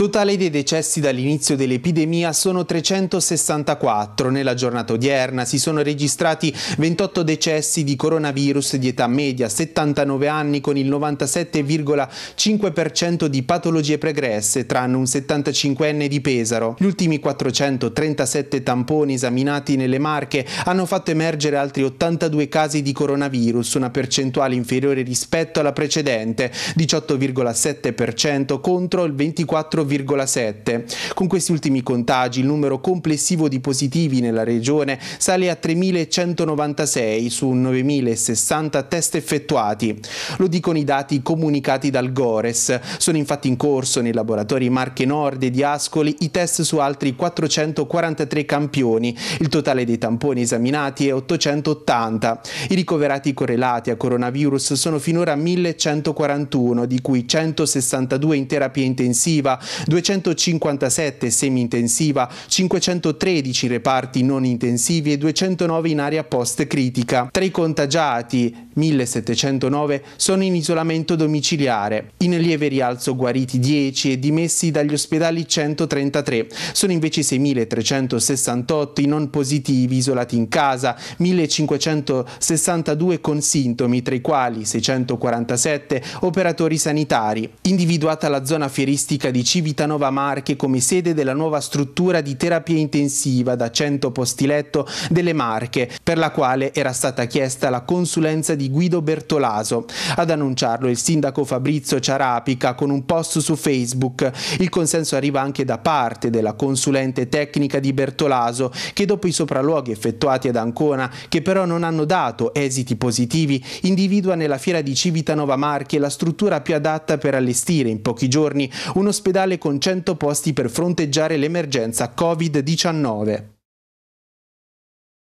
Totale dei decessi dall'inizio dell'epidemia sono 364. Nella giornata odierna si sono registrati 28 decessi di coronavirus di età media, 79 anni con il 97,5% di patologie pregresse, tranne un 75enne di Pesaro. Gli ultimi 437 tamponi esaminati nelle Marche hanno fatto emergere altri 82 casi di coronavirus, una percentuale inferiore rispetto alla precedente, 18,7% contro il 24,5%. 4,7. Con questi ultimi contagi il numero complessivo di positivi nella regione sale a 3.196 su 9.060 test effettuati. Lo dicono i dati comunicati dal Gores. Sono infatti in corso nei laboratori Marche Nord e di Ascoli i test su altri 443 campioni. Il totale dei tamponi esaminati è 880. I ricoverati correlati a coronavirus sono finora 1141, di cui 162 in terapia intensiva, 257 semi-intensiva, 513 reparti non intensivi e 209 in area post-critica. Tra i contagiati, 1709 sono in isolamento domiciliare. In lieve rialzo guariti 10 e dimessi dagli ospedali 133. Sono invece 6368 i non positivi isolati in casa, 1562 con sintomi, tra i quali 647 operatori sanitari. Individuata la zona fieristica di Cipro, Civitanova Marche come sede della nuova struttura di terapia intensiva da 100 posti letto delle Marche, per la quale era stata chiesta la consulenza di Guido Bertolaso. Ad annunciarlo il sindaco Fabrizio Ciarapica con un post su Facebook. Il consenso arriva anche da parte della consulente tecnica di Bertolaso che dopo i sopralluoghi effettuati ad Ancona, che però non hanno dato esiti positivi, individua nella fiera di Civitanova Marche la struttura più adatta per allestire in pochi giorni un ospedale con 100 posti per fronteggiare l'emergenza Covid-19.